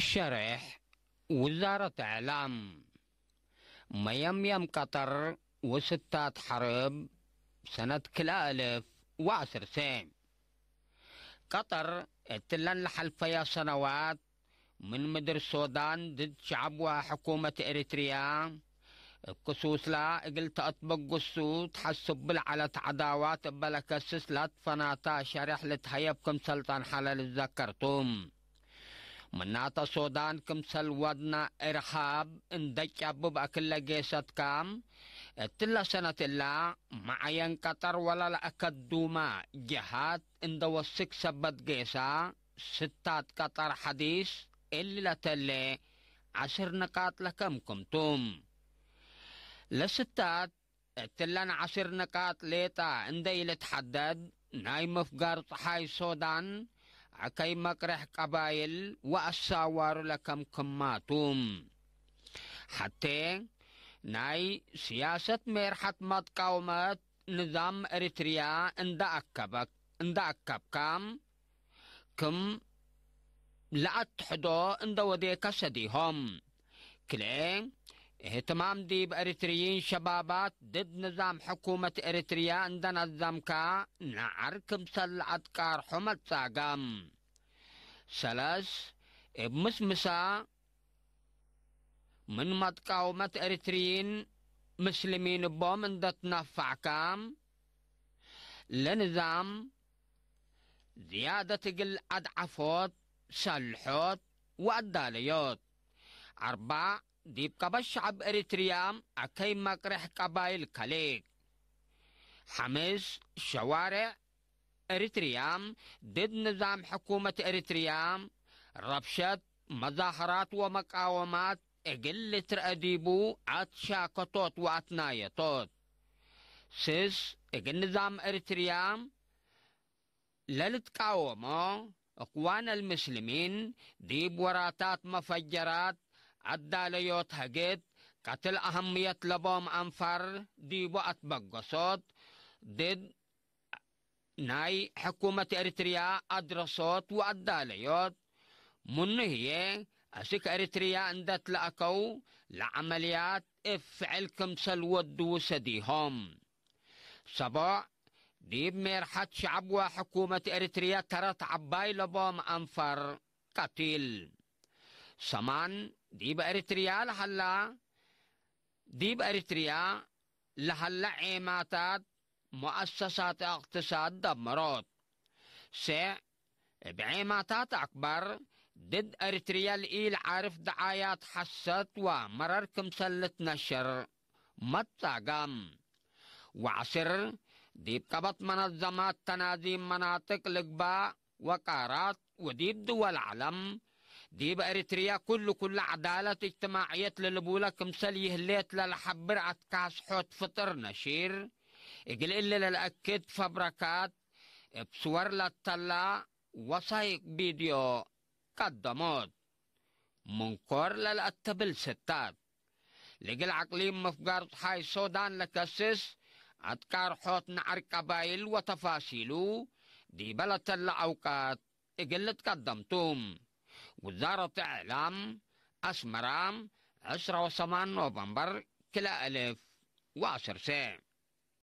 شرح وزارة إعلام ميميم قطر وستات حرب سنة كلا ألف وعشر سين قطر اتلن لحلفيا سنوات من مدر السودان ضد شعب وحكومة إريتريا بخصوص لا قلت أطبق قصو حسب على عداوات بلا كسس لا تفناتا شرح لتهيبكم سلطان حلال ذكرتم مناتا سودان كم سلوادنا إرخاب إن دجابب أكلا جيسات كام تلا سنة تلا معين كتر ولا لأكدوما جهات إن السك سبت جيسا ستات كتر حديث إلا لتلي عشر نقاط لكم كمتم لستات تلان عشر نقاط ليتا إن دي لتحدد نايم افقار صحاي سودان أكاي مكره قبائل وأساوار لكم كماتوم حتى ناي سياسة مرحت قومات نظام إريتريا اند أكبك اند أكبكم كم لا حدو اندا وديك سديهم كلين اهتمام ديب اريتريين شبابات ضد نظام حكومة اريتريا عندنا الزمكا نعر كمسل عدكار حمد ساقام سلاس بمسمسا من مدقاومة اريتريين مسلمين بوم اند تنفع كام لنظام زيادة تقل أدعفوت سلحوت وأداليوت أربع ديب كبا شعب إريتريا أكي مقرح قبائل كليك حمس شوارع إريتريا ضد نظام حكومة إريتريا ربشات مظاهرات ومقاومات إجل ترأديبو أتشاكتوت وأتنايتوت سيس إجل نظام إريتريا للتقاومو أقوان المسلمين ديب وراتات مفجرات عداليوت هجيت قتل أهمية لبوم أنفر دي وقت بقصود ضد ناي حكومة إريتريا أدرسوت وأداليوت من هي أشك إريتريا اندت لأكو لعمليات افعل كمسل ودو سديهم سبع دي ميرحة شعب وحكومة إريتريا ترت عباي لبوم أنفر قتيل سمان دي بأريتريا لحلا دي بأريتريا لحلا عيماتات مؤسسات اقتصاد دمرات سي بعيماتات أكبر ضد أريتريا الإيل عارف دعايات حست ومرر كمسلة نشر متاقم وعصر دي بقبط منظمات تنازيم مناطق لقباء وقارات وديب دول العالم دي باريتريا كل كل عدالة اجتماعية اللي بقولك يهليت للحبر عتكاس حوت فطر نشير اجل اللي للأكد فبركات بصور للطلع وثائق فيديو قدموت منكر للأتبل ستات لجل عقليم مفقار حي سودان لكسس أتكار حوت نعر قبائل وتفاصيلو دي بلا تلا أوقات إجل تقدمتم وزارة إعلام أسمرام عشرة وثمان نوفمبر كلا ألف وعشر سنة